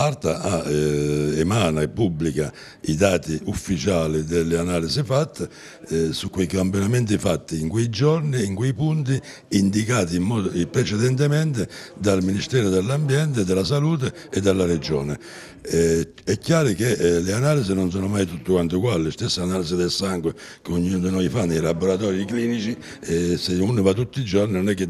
l'ARTA ah, eh, emana e pubblica i dati ufficiali delle analisi fatte eh, su quei campionamenti fatti in quei giorni, in quei punti indicati in modo, eh, precedentemente dal Ministero dell'Ambiente, della Salute e dalla Regione. Eh, è chiaro che eh, le analisi non sono mai tutte quante uguali, la stessa analisi del sangue che ognuno di noi fa nei laboratori clinici, eh, se uno va tutti i giorni non è che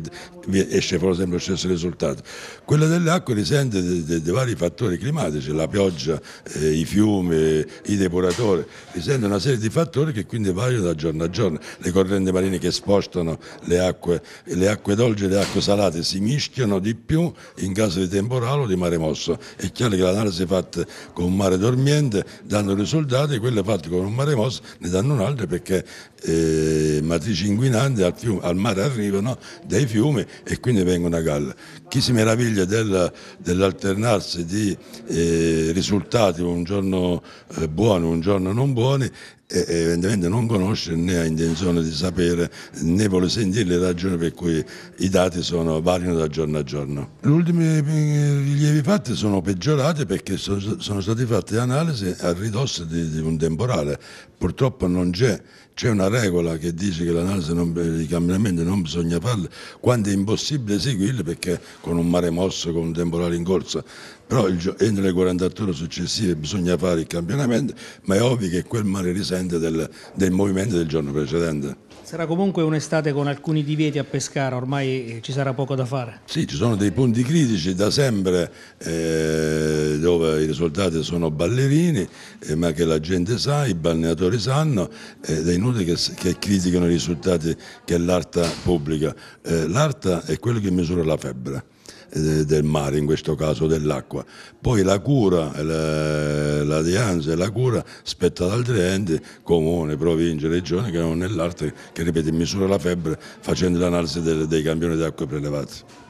esce fuori sempre lo stesso risultato. Quella dell'acqua risente dei vari fattori climatici, la pioggia, eh, i fiumi, i depuratori, risente una serie di fattori che quindi variano da giorno a giorno, le correnti marine che spostano le acque, le acque dolci e le acque salate si mischiano di più in caso di temporale o di mare mosso, è chiaro che l'analisi fatta con un mare dormiente danno risultati, quelle fatte con un mare mosso ne danno un'altra perché eh, matrici inquinanti al, fiume, al mare arrivano dai fiumi e quindi vengono a galla. Chi si meraviglia del, dell'alternarsi di eh, risultati, un giorno eh, buono, un giorno non buono, e evidentemente non conosce né ha intenzione di sapere né vuole sentire le ragioni per cui i dati sono, variano da giorno a giorno. Gli ultimi eh, rilievi fatti sono peggiorati perché sono, sono stati fatti analisi a ridosso di, di un temporale. Purtroppo non c'è, c'è una regola che dice che l'analisi di eh, cambiamento non bisogna farla quando è impossibile eseguirla perché con un mare mosso, con un temporale in corsa. Però il, pomeriggio cioè, e nelle 48 ore successive bisogna fare il campionamento, ma è ovvio che quel male risente del, del movimento del giorno precedente. Sarà comunque un'estate con alcuni divieti a Pescara, ormai eh, ci sarà poco da fare. Sì, ci sono dei punti critici da sempre eh, dove i risultati sono ballerini, eh, ma che la gente sa, i balneatori sanno ed è inutile che, che criticano i risultati che l'ARTA pubblica. Eh, L'ARTA è quello che misura la febbre. Eh, del mare, in questo caso dell'acqua. Poi la cura, la, dianza e la cura spetta ad altri enti, comune, province, regione, che non è che, ripeto, misura la febbre facendo l'analisi dei, campioni di acque prelevati.